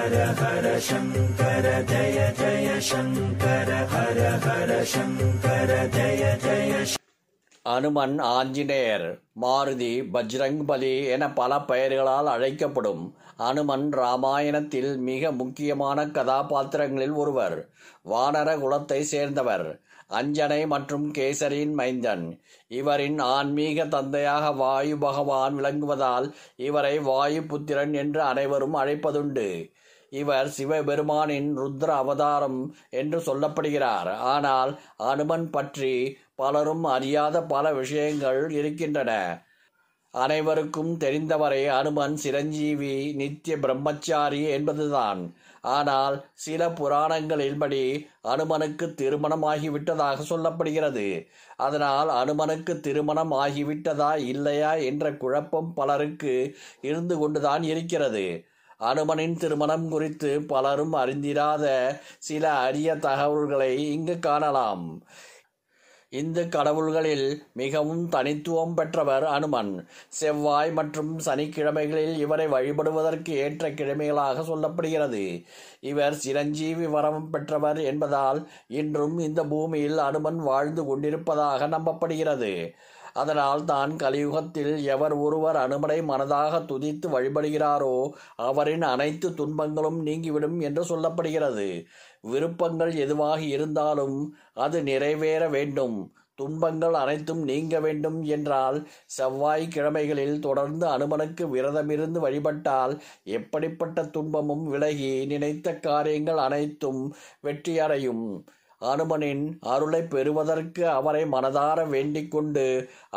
ஹர ஹர சங்கர ஜய ஜய சங்கர ஹர ஹர சங்கர ஜய ஜய அனுமன் ஆஞ்சநேயர் மாருதி பஜ்ரங்பலி என பல பெயர்களால் அழைக்கப்படும் அனுமன் ராமாயணத்தில் மிக முக்கியமான கதாபாத்திரங்களில் ஒருவர் வானர குலத்தை சேர்ந்தவர் அஞ்சனை மற்றும் கேசரின் மைந்தன் இவரின் ஆன்மீக தந்தையாக வாயு பகவான் விளங்குவதால் இவரை வாயு புத்திரன் என்று அனைவரும் அழைப்பதுண்டு இவர் சிவபெருமானின் ருத்ர அவதாரம் என்று சொல்லப்படுகிறார் ஆனால் அனுமன் பற்றி பலரும் அறியாத பல விஷயங்கள் இருக்கின்றன அனைவருக்கும் தெரிந்தவரை அனுமன் சிரஞ்சீவி நித்திய பிரம்மச்சாரி என்பதுதான் ஆனால் சில புராணங்களின்படி அனுமனுக்கு திருமணம் ஆகிவிட்டதாக சொல்லப்படுகிறது அதனால் அனுமனுக்கு திருமணம் ஆகிவிட்டதா இல்லையா என்ற குழப்பம் பலருக்கு இருந்து கொண்டுதான் இருக்கிறது அனுமனின் திருமணம் குறித்து பலரும் அறிந்திராத சில அரிய தகவல்களை இங்கு காணலாம் இந்து கடவுள்களில் மிகவும் தனித்துவம் பெற்றவர் அனுமன் செவ்வாய் மற்றும் சனிக்கிழமைகளில் இவரை வழிபடுவதற்கு ஏற்ற கிழமைகளாக சொல்லப்படுகிறது இவர் சிரஞ்சீவி வரம் பெற்றவர் என்பதால் இன்றும் இந்த பூமியில் அனுமன் வாழ்ந்து கொண்டிருப்பதாக நம்பப்படுகிறது அதனால் தான் கலியுகத்தில் எவர் ஒருவர் அனுமனை மனதாக துதித்து வழிபடுகிறாரோ அவரின் அனைத்து துன்பங்களும் நீங்கிவிடும் என்று சொல்லப்படுகிறது விருப்பங்கள் எதுவாக இருந்தாலும் அது நிறைவேற வேண்டும் துன்பங்கள் அனைத்தும் நீங்க வேண்டும் என்றால் செவ்வாய் கிழமைகளில் தொடர்ந்து அனுமனுக்கு விரதமிருந்து வழிபட்டால் எப்படிப்பட்ட துன்பமும் விலகி நினைத்த காரியங்கள் அனைத்தும் வெற்றியடையும் அனுமனின் அருளை பெறுவதற்கு அவரை மனதார வேண்டிக் கொண்டு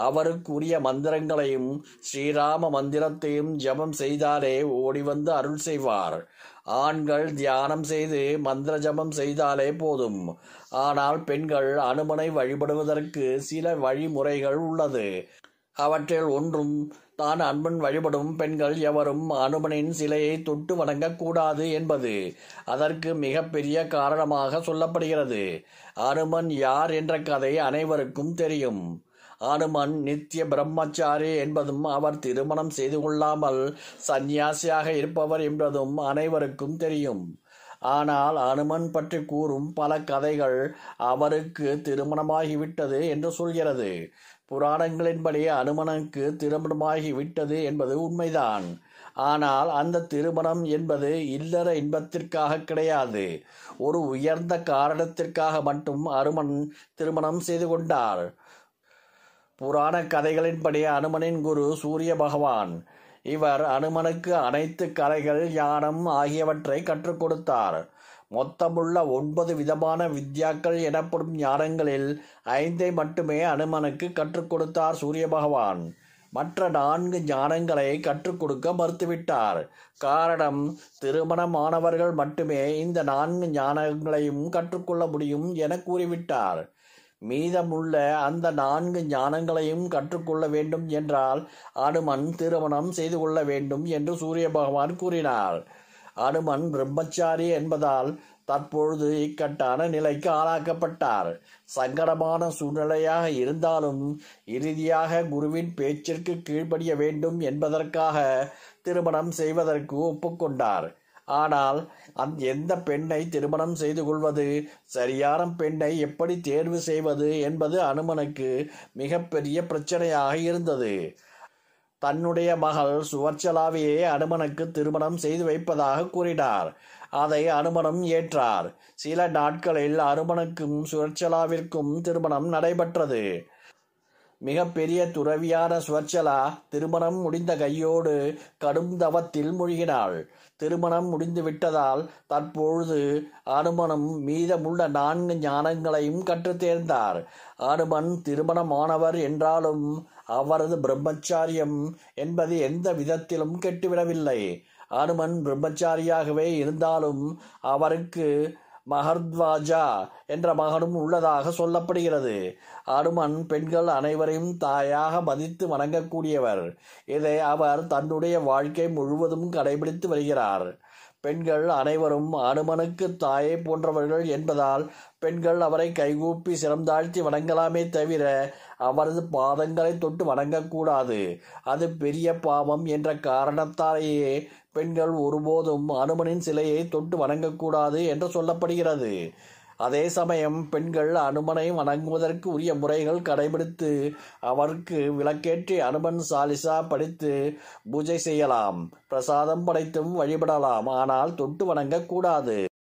அவருக்குரிய மந்திரங்களையும் ஸ்ரீராம மந்திரத்தையும் ஜபம் செய்தாலே ஓடிவந்து அருள் செய்வார் ஆண்கள் தியானம் செய்து மந்திர ஜபம் செய்தாலே போதும் ஆனால் பெண்கள் அனுமனை வழிபடுவதற்கு சில வழிமுறைகள் உள்ளது அவற்றில் ஒன்றும் தான் அன்பன் வழிபடும் பெண்கள் எவரும் அனுமனின் சிலையை தொட்டு வணங்கக்கூடாது என்பது அதற்கு மிகப்பெரிய காரணமாக சொல்லப்படுகிறது அனுமன் யார் என்ற கதை அனைவருக்கும் தெரியும் அனுமன் நித்திய பிரம்மச்சாரி என்பதும் அவர் திருமணம் செய்து கொள்ளாமல் சந்நியாசியாக இருப்பவர் என்பதும் அனைவருக்கும் தெரியும் ஆனால் அனுமன் பற்றி கூறும் பல கதைகள் அவருக்கு திருமணமாகிவிட்டது என்று சொல்கிறது புராணங்களின்படி அனுமனுக்கு திருமணமாகிவிட்டது என்பது உண்மைதான் ஆனால் அந்த திருமணம் என்பது இல்லற இன்பத்திற்காக கிடையாது ஒரு உயர்ந்த காரணத்திற்காக மட்டும் அருமன் திருமணம் செய்து கொண்டார் புராண கதைகளின்படி அனுமனின் குரு சூரிய பகவான் இவர் அனுமனுக்கு அனைத்து கலைகள் யானம் ஆகியவற்றை கற்றுக் கொடுத்தார் மொத்தமுள்ள ஒன்பது விதமான வித்யாக்கள் எனப்படும் ஞானங்களில் ஐந்தை மட்டுமே அனுமனுக்கு கற்றுக் கொடுத்தார் சூரிய பகவான் மற்ற நான்கு ஞானங்களை கற்றுக் கொடுக்க மறுத்துவிட்டார் காரணம் திருமணமானவர்கள் மட்டுமே இந்த நான்கு ஞானங்களையும் கற்றுக்கொள்ள முடியும் என கூறிவிட்டார் மீதமுள்ள அந்த நான்கு ஞானங்களையும் கற்றுக்கொள்ள வேண்டும் என்றால் அனுமன் திருமணம் செய்து கொள்ள வேண்டும் என்று சூரிய பகவான் கூறினார் அனுமன் பிரம்மச்சாரி என்பதால் தற்பொழுது இக்கட்டான நிலைக்கு ஆளாக்கப்பட்டார் சங்கடமான சூழ்நிலையாக இருந்தாலும் இறுதியாக குருவின் பேச்சிற்கு கீழ்ப்படிய வேண்டும் என்பதற்காக திருமணம் செய்வதற்கு ஒப்புக்கொண்டார் ஆனால் அந் எந்த பெண்ணை திருமணம் செய்து கொள்வது சரியான பெண்ணை எப்படி தேர்வு செய்வது என்பது அனுமனுக்கு மிகப்பெரிய பிரச்சனையாக இருந்தது தன்னுடைய மகள் சுவர்ச்சலாவியை அனுமனுக்கு திருமணம் செய்து வைப்பதாக கூறினார் அதை அனுமனும் ஏற்றார் சில நாட்களில் அனுமனுக்கும் சுவர்ச்சலாவிற்கும் திருமணம் நடைபெற்றது மிகப்பெரிய துறவியான சுவர்ச்சலா திருமணம் முடிந்த கையோடு கடும் தவத்தில் மூழ்கினாள் திருமணம் முடிந்து விட்டதால் தற்பொழுது அனுமனும் மீதமுள்ள நான்கு ஞானங்களையும் கற்றுத் தேர்ந்தார் அனுமன் திருமணமானவர் என்றாலும் அவரது பிரம்மச்சாரியம் என்பது எந்த விதத்திலும் கெட்டுவிடவில்லை அனுமன் பிரம்மச்சாரியாகவே இருந்தாலும் அவருக்கு மஹர்த்வாஜா என்ற மகனும் உள்ளதாக சொல்லப்படுகிறது அருமன் பெண்கள் அனைவரையும் தாயாக மதித்து வணங்கக்கூடியவர் இதை அவர் தன்னுடைய வாழ்க்கை முழுவதும் கடைபிடித்து வருகிறார் பெண்கள் அனைவரும் அனுமனுக்கு தாயை போன்றவர்கள் என்பதால் பெண்கள் அவரை கைகூப்பி சிறந்தாழ்த்தி வணங்கலாமே தவிர அவரது பாதங்களை தொட்டு வணங்கக்கூடாது அது பெரிய பாவம் என்ற காரணத்தாலேயே பெண்கள் ஒருபோதும் அனுமனின் சிலையை தொட்டு வணங்கக்கூடாது என்று சொல்லப்படுகிறது அதே சமயம் பெண்கள் அனுமனை வணங்குவதற்கு உரிய முறைகள் கடைபிடித்து அவருக்கு விளக்கேற்றி அனுமன் சாலிசா படித்து பூஜை செய்யலாம் பிரசாதம் படைத்தும் வழிபடலாம் ஆனால் தொட்டு வணங்கக்கூடாது